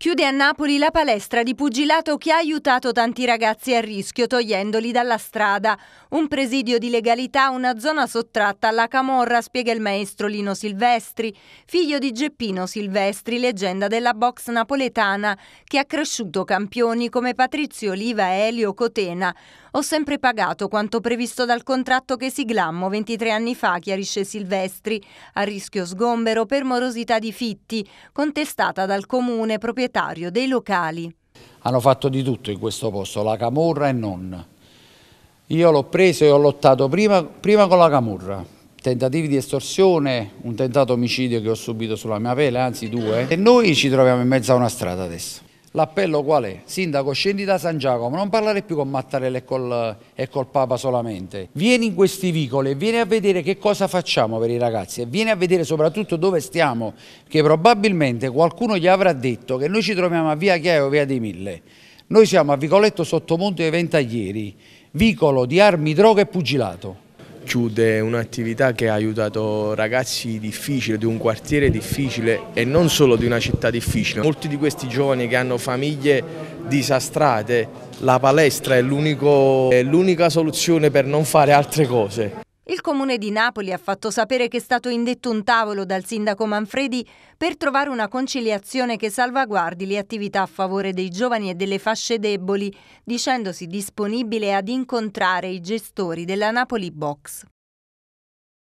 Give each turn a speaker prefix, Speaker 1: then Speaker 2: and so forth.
Speaker 1: Chiude a Napoli la palestra di pugilato che ha aiutato tanti ragazzi a rischio togliendoli dalla strada. Un presidio di legalità, una zona sottratta alla camorra, spiega il maestro Lino Silvestri, figlio di Geppino Silvestri, leggenda della box napoletana, che ha cresciuto campioni come Patrizio Oliva e Elio Cotena. Ho sempre pagato quanto previsto dal contratto che siglammo 23 anni fa, chiarisce Silvestri, a rischio sgombero per morosità di fitti, contestata dal comune proprietario dei locali.
Speaker 2: Hanno fatto di tutto in questo posto, la camorra e non. Io l'ho preso e ho lottato prima, prima con la camorra, tentativi di estorsione, un tentato omicidio che ho subito sulla mia pelle, anzi due. E noi ci troviamo in mezzo a una strada adesso. L'appello qual è? Sindaco, scendi da San Giacomo, non parlare più con Mattarella e col, e col, Papa solamente. Vieni in questi vicoli e vieni a vedere che cosa facciamo per i ragazzi e vieni a vedere soprattutto dove stiamo, che probabilmente qualcuno gli avrà detto che noi ci troviamo a Via Chiaio, Via dei Mille. Noi siamo a Vicoletto Sottomonte dei Ventaglieri,
Speaker 3: vicolo di armi, droga e pugilato chiude un'attività che ha aiutato ragazzi difficili, di un quartiere difficile e non solo di una città difficile. Molti di questi giovani che hanno famiglie disastrate, la palestra è l'unica soluzione per non fare altre cose.
Speaker 1: Il Comune di Napoli ha fatto sapere che è stato indetto un tavolo dal sindaco Manfredi per trovare una conciliazione che salvaguardi le attività a favore dei giovani e delle fasce deboli, dicendosi disponibile ad incontrare i gestori della Napoli Box.